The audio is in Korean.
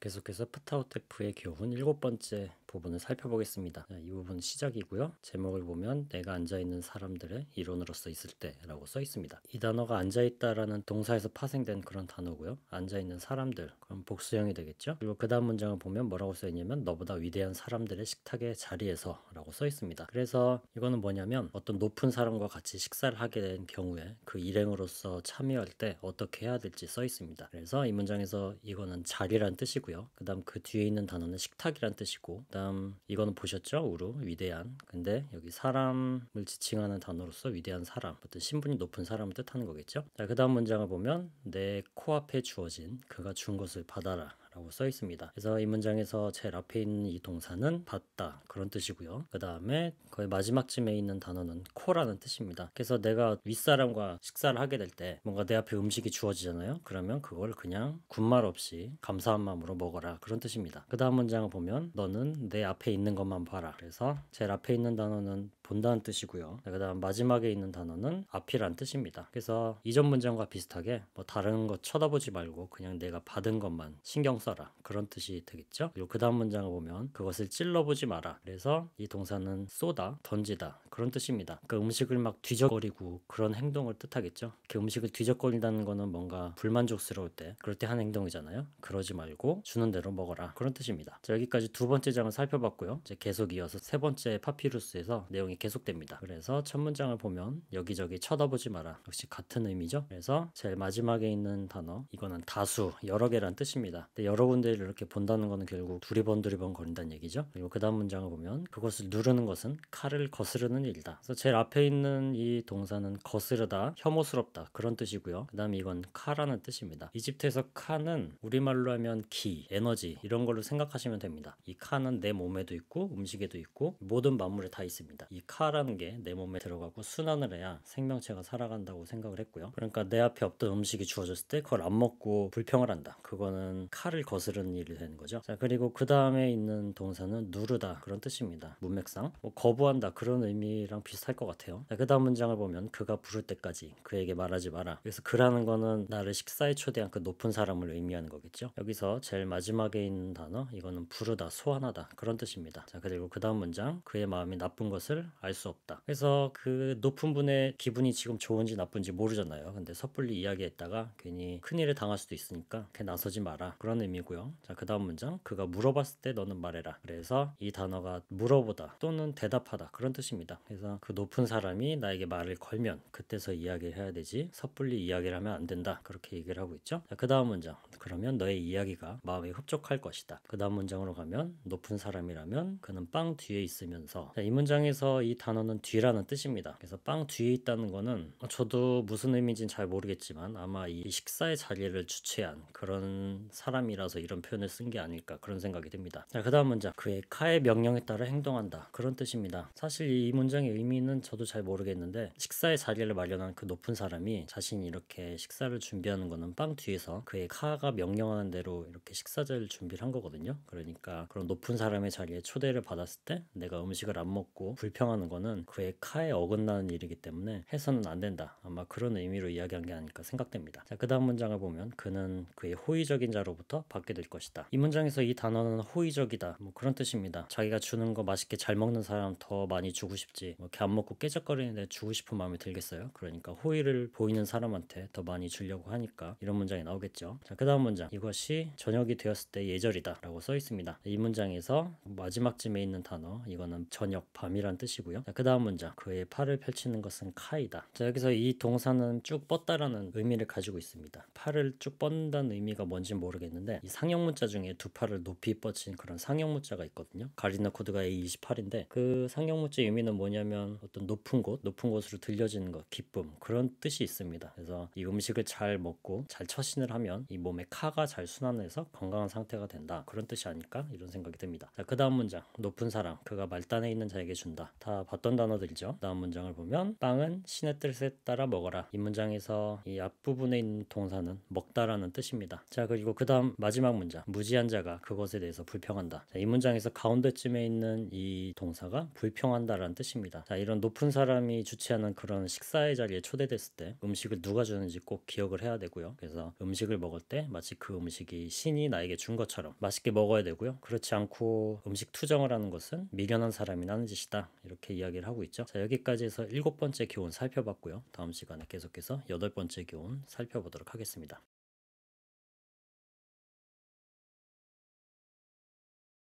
계속해서 프타우테프의 교훈 일곱 번째 부분을 살펴보겠습니다. 네, 이 부분 시작이고요. 제목을 보면 내가 앉아있는 사람들의 이론으로서 있을 때라고 써 있습니다. 이 단어가 앉아있다라는 동사에서 파생된 그런 단어고요. 앉아있는 사람들 그럼 복수형이 되겠죠. 그리고 그 다음 문장을 보면 뭐라고 써 있냐면 너보다 위대한 사람들의 식탁의 자리에서 라고 써 있습니다. 그래서 이거는 뭐냐면 어떤 높은 사람과 같이 식사를 하게 된 경우에 그 일행으로서 참여할 때 어떻게 해야 될지 써 있습니다. 그래서 이 문장에서 이거는 자리란 뜻이고요. 그 다음 그 뒤에 있는 단어는 식탁이란 뜻이고 그 그다음 이거는 보셨죠? 우루 위대한. 근데 여기 사람을 지칭하는 단어로서 위대한 사람, 어떤 신분이 높은 사람을 뜻하는 거겠죠. 자, 그다음 문장을 보면 내 코앞에 주어진 그가 준 것을 받아라. 라고 써 있습니다. 그래서 이 문장에서 제일 앞에 있는 이 동사는 봤다 그런 뜻이고요. 그 다음에 거의 마지막쯤에 있는 단어는 코라는 뜻입니다. 그래서 내가 윗사람과 식사를 하게 될 때 뭔가 내 앞에 음식이 주어지잖아요. 그러면 그걸 그냥 군말 없이 감사한 마음으로 먹어라 그런 뜻입니다. 그 다음 문장을 보면 너는 내 앞에 있는 것만 봐라. 그래서 제일 앞에 있는 단어는 본다는 뜻이고요. 네, 그 다음 마지막에 있는 단어는 앞이란 뜻입니다. 그래서 이전 문장과 비슷하게 뭐 다른 거 쳐다보지 말고 그냥 내가 받은 것만 신경 써 흡라 그런 뜻이 되겠죠. 그 다음 문장을 보면 그것을 찔러보지 마라. 그래서 이 동사는 쏘다, 던지다 그런 뜻입니다. 그 음식을 막 뒤적거리고 그런 행동을 뜻하겠죠. 그 음식을 뒤적거린다는 거는 뭔가 불만족스러울 때 그럴 때 하는 행동이잖아요. 그러지 말고 주는 대로 먹어라 그런 뜻입니다. 자, 여기까지 두 번째 장을 살펴봤고요. 이제 계속 이어서 세 번째 파피루스에서 내용이 계속됩니다. 그래서 첫 문장을 보면 여기저기 쳐다보지 마라. 역시 같은 의미죠. 그래서 제일 마지막에 있는 단어 이거는 다수 여러 개란 뜻입니다. 근데 여러 군데를 이렇게 본다는 거는 결국 두리번 두리번 거린다는 얘기죠. 그리고 그 다음 문장을 보면 그것을 누르는 것은 칼을 거스르는 일이다. 그래서 제일 앞에 있는 이 동사는 거스르다, 혐오스럽다 그런 뜻이고요. 그 다음에 이건 카라는 뜻입니다. 이집트에서 카은 우리말로 하면 기, 에너지 이런 걸로 생각하시면 됩니다. 이카은내 몸에도 있고 음식에도 있고 모든 만물에 다 있습니다. 이 카라는 게 내 몸에 들어가고 순환을 해야 생명체가 살아간다고 생각을 했고요. 그러니까 내 앞에 없던 음식이 주어졌을 때 그걸 안 먹고 불평을 한다. 그거는 칼을 끝을 거스르는 일이 되는 거죠. 자 그리고 그 다음에 있는 동사는 누르다 그런 뜻입니다. 문맥상 뭐 거부한다 그런 의미랑 비슷할 것 같아요. 자, 그 다음 문장을 보면 그가 부를 때까지 그에게 말하지 마라. 그래서 그라는 거는 나를 식사에 초대한 그 높은 사람을 의미하는 거겠죠. 여기서 제일 마지막에 있는 단어 이거는 부르다 소환하다 그런 뜻입니다. 자 그리고 그 다음 문장 그의 마음이 나쁜 것을 알 수 없다. 그래서 그 높은 분의 기분이 지금 좋은지 나쁜지 모르잖아요. 근데 섣불리 이야기했다가 괜히 큰일을 당할 수도 있으니까 걔 나서지 마라 그런 의미. 의미고요. 자, 그 다음 문장. 그가 물어봤을 때 너는 말해라. 그래서 이 단어가 물어보다 또는 대답하다 그런 뜻입니다. 그래서 그 높은 사람이 나에게 말을 걸면 그때서 이야기를 해야 되지 섣불리 이야기를 하면 안 된다. 그렇게 얘기를 하고 있죠. 자, 그 다음 문장. 그러면 너의 이야기가 마음에 흡족할 것이다. 그 다음 문장으로 가면 높은 사람이라면 그는 빵 뒤에 있으면서 자, 이 문장에서 이 단어는 뒤라는 뜻입니다. 그래서 빵 뒤에 있다는 거는 저도 무슨 의미인지는 잘 모르겠지만 아마 이 식사의 자리를 주최한 그런 사람이 사람이라서 이런 표현을 쓴 게 아닐까 그런 생각이 듭니다. 자, 그 다음 문장. 그의 카의 명령에 따라 행동한다. 그런 뜻입니다. 사실 이 문장의 의미는 저도 잘 모르겠는데 식사의 자리를 마련한 그 높은 사람이 자신이 이렇게 식사를 준비하는 거는 빵 뒤에서 그의 카가 명령하는 대로 이렇게 식사자를 준비를 한 거거든요. 그러니까 그런 높은 사람의 자리에 초대를 받았을 때 내가 음식을 안 먹고 불평하는 거는 그의 카에 어긋나는 일이기 때문에 해서는 안 된다. 아마 그런 의미로 이야기한 게 아닐까 생각됩니다. 자, 그 다음 문장을 보면 그는 그의 호의적인 자로부터 받게 될 것이다. 이 문장에서 이 단어는 호의적이다. 뭐 그런 뜻입니다. 자기가 주는 거 맛있게 잘 먹는 사람 더 많이 주고 싶지. 뭐 이렇게 안 먹고 깨작거리는데 주고 싶은 마음이 들겠어요. 그러니까 호의를 보이는 사람한테 더 많이 주려고 하니까 이런 문장이 나오겠죠. 자, 그다음 문장. 이것이 저녁이 되었을 때 예절이다라고 써 있습니다. 이 문장에서 마지막쯤에 있는 단어 이거는 저녁 밤이란 뜻이고요. 자, 그다음 문장. 그의 팔을 펼치는 것은 카이다. 자, 여기서 이 동사는 쭉 뻗다라는 의미를 가지고 있습니다. 팔을 쭉 뻗는다는 의미가 뭔지 모르겠는데 이 상형 문자 중에 두 팔을 높이 뻗친 그런 상형 문자가 있거든요. 가리나 코드가 A28인데 그 상형 문자 의미는 뭐냐면 어떤 높은 곳, 높은 곳으로 들려지는 것, 기쁨 그런 뜻이 있습니다. 그래서 이 음식을 잘 먹고 잘 처신을 하면 이몸에 카가 잘 순환해서 건강한 상태가 된다 그런 뜻이 아닐까 이런 생각이 듭니다. 자, 그 다음 문장 높은 사랑 그가 말단에 있는 자에게 준다. 다 봤던 단어들이죠. 그 다음 문장을 보면 빵은 신의 뜻에 따라 먹어라. 이 문장에서 이 앞부분에 있는 동사는 먹다라는 뜻입니다. 자 그리고 그 다음 마지막 문장 무지한 자가 그것에 대해서 불평한다. 자, 이 문장에서 가운데쯤에 있는 이 동사가 불평한다라는 뜻입니다. 자, 이런 높은 사람이 주최하는 그런 식사의 자리에 초대됐을 때 음식을 누가 주는지 꼭 기억을 해야 되고요. 그래서 음식을 먹을 때 마치 그 음식이 신이 나에게 준 것처럼 맛있게 먹어야 되고요. 그렇지 않고 음식 투정을 하는 것은 미련한 사람이 하는 짓이다. 이렇게 이야기를 하고 있죠. 자, 여기까지 해서 일곱 번째 교훈 살펴봤고요. 다음 시간에 계속해서 여덟 번째 교훈 살펴보도록 하겠습니다.